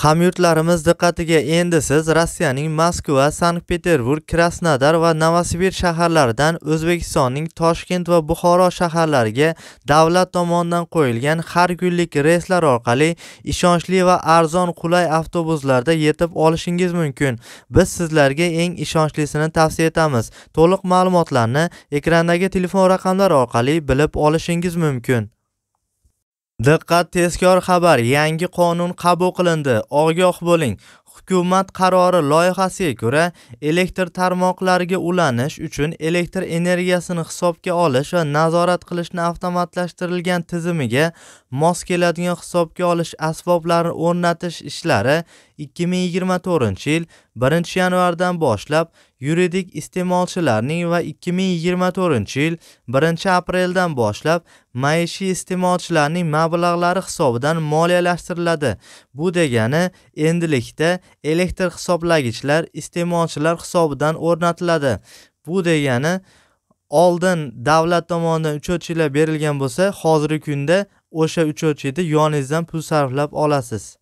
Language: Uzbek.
Hamyurtlarimiz diqqatiga endi siz Rossiyaning Moskva, Sankt-Peterburg, Krasnodar va Novosibir shaharlaridan O'zbekistonning Toshkent va Buxoro shaharlariga davlat tomonidan qo'yilgan har kunlik reyslar orqali ishonchli va arzon qulay avtobuslarda yetib olishingiz mumkin. Biz sizlarga eng ishonchlisini tavsiya etamiz. To'liq ma'lumotlarni ekrandagi telefon raqamlari orqali bilib olishingiz mumkin. Diqqat tezkor xabar. Yangi qonun qabul qilindi. Ogoh bo'ling. Hukumat qarori loyihasiga ko'ra, elektr tarmoqlariga ulanish uchun elektr energiyasini hisobga olish va nazorat qilishni avtomatlashtirilgan tizimiga mos keladigan hisobga olish asboblarini o'rnatish ishlari 2024-yil 1-yanvardan boshlab yuridik iste'molchilarning va 2024-yil 1-apreldan boshlab maishiy iste'molchilarning mablag'lari hisobidan moliyalashtiriladi. Bu degani endilikda elektr hisoblagichlar iste'molchilar hisobidan o'rnatiladi. Bu degani oldin davlat tomonidan uchuvchilar berilgan bo'lsa, hozirgi kunda o'sha uchuvchini yoningizdan pul sarflab olasiz.